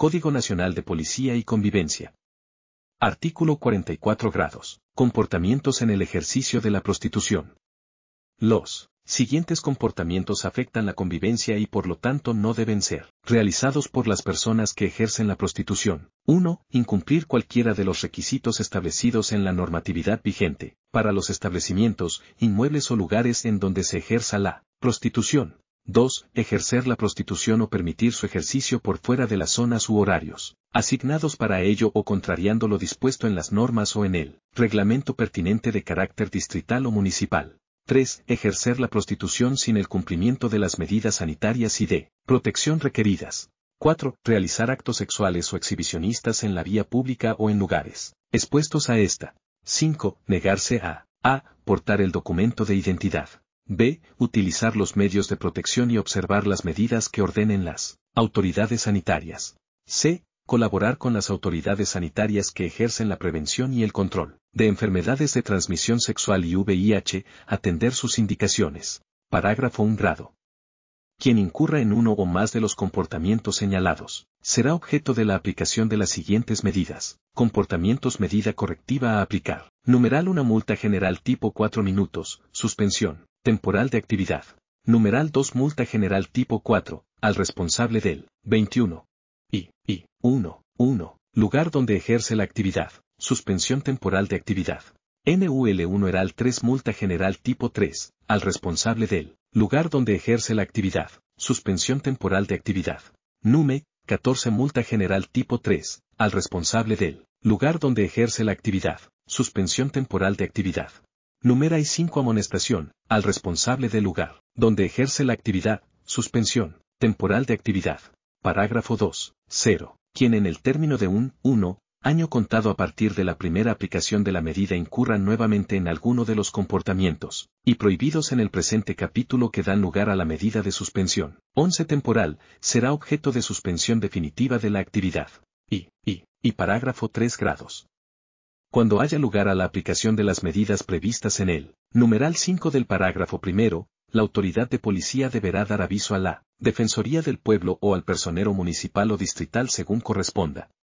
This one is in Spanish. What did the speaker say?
Código Nacional de Policía y Convivencia. Artículo 44 grados. Comportamientos en el ejercicio de la prostitución. Los siguientes comportamientos afectan la convivencia y por lo tanto no deben ser realizados por las personas que ejercen la prostitución. 1. Incumplir cualquiera de los requisitos establecidos en la normatividad vigente, para los establecimientos, inmuebles o lugares en donde se ejerza la prostitución. 2. Ejercer la prostitución o permitir su ejercicio por fuera de las zonas u horarios, asignados para ello o contrariando lo dispuesto en las normas o en el reglamento pertinente de carácter distrital o municipal. 3. Ejercer la prostitución sin el cumplimiento de las medidas sanitarias y de protección requeridas. 4. Realizar actos sexuales o exhibicionistas en la vía pública o en lugares expuestos a esta. 5. Negarse a a. Portar el documento de identidad B. Utilizar los medios de protección y observar las medidas que ordenen las autoridades sanitarias. C. Colaborar con las autoridades sanitarias que ejercen la prevención y el control de enfermedades de transmisión sexual y VIH, atender sus indicaciones. Parágrafo 1 grado. Quien incurra en uno o más de los comportamientos señalados, será objeto de la aplicación de las siguientes medidas. Comportamientos medida correctiva a aplicar. Numeral una multa general tipo 4 minutos, suspensión, Temporal de actividad. Numeral 2 Multa General Tipo 4, al responsable del 21. Y, i. 1, 1, lugar donde ejerce la actividad, suspensión temporal de actividad. NUL1 Eral 3 Multa General Tipo 3, al responsable del lugar donde ejerce la actividad, suspensión temporal de actividad. NUME, 14 Multa General Tipo 3, al responsable del lugar donde ejerce la actividad, suspensión temporal de actividad. Numera y 5 amonestación, al responsable del lugar, donde ejerce la actividad, suspensión, temporal de actividad. Parágrafo 2. 0. Quien en el término de un 1, año contado a partir de la primera aplicación de la medida incurra nuevamente en alguno de los comportamientos, y prohibidos en el presente capítulo que dan lugar a la medida de suspensión. 11 temporal, será objeto de suspensión definitiva de la actividad. Y, y, y parágrafo 3 grados cuando haya lugar a la aplicación de las medidas previstas en el numeral 5 del parágrafo primero, la autoridad de policía deberá dar aviso a la Defensoría del Pueblo o al personero municipal o distrital según corresponda.